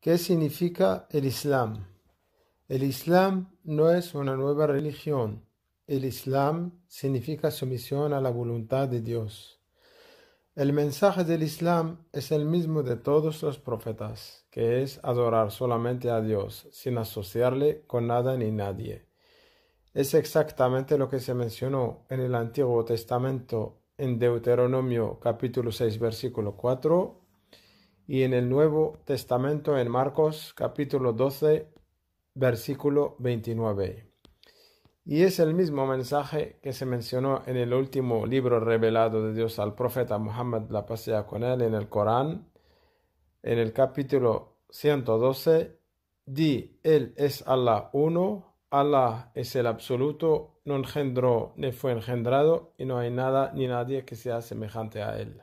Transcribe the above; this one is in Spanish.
¿Qué significa el Islam? El Islam no es una nueva religión. El Islam significa sumisión a la voluntad de Dios. El mensaje del Islam es el mismo de todos los profetas, que es adorar solamente a Dios, sin asociarle con nada ni nadie. Es exactamente lo que se mencionó en el Antiguo Testamento en Deuteronomio capítulo 6 versículo 4 y en el Nuevo Testamento en Marcos capítulo 12 versículo 29. Y es el mismo mensaje que se mencionó en el último libro revelado de Dios al profeta Muhammad, la pasea con él, en el Corán, en el capítulo 112, di, Él es Allah uno, Allah es el absoluto, no engendró ni fue engendrado, y no hay nada ni nadie que sea semejante a Él.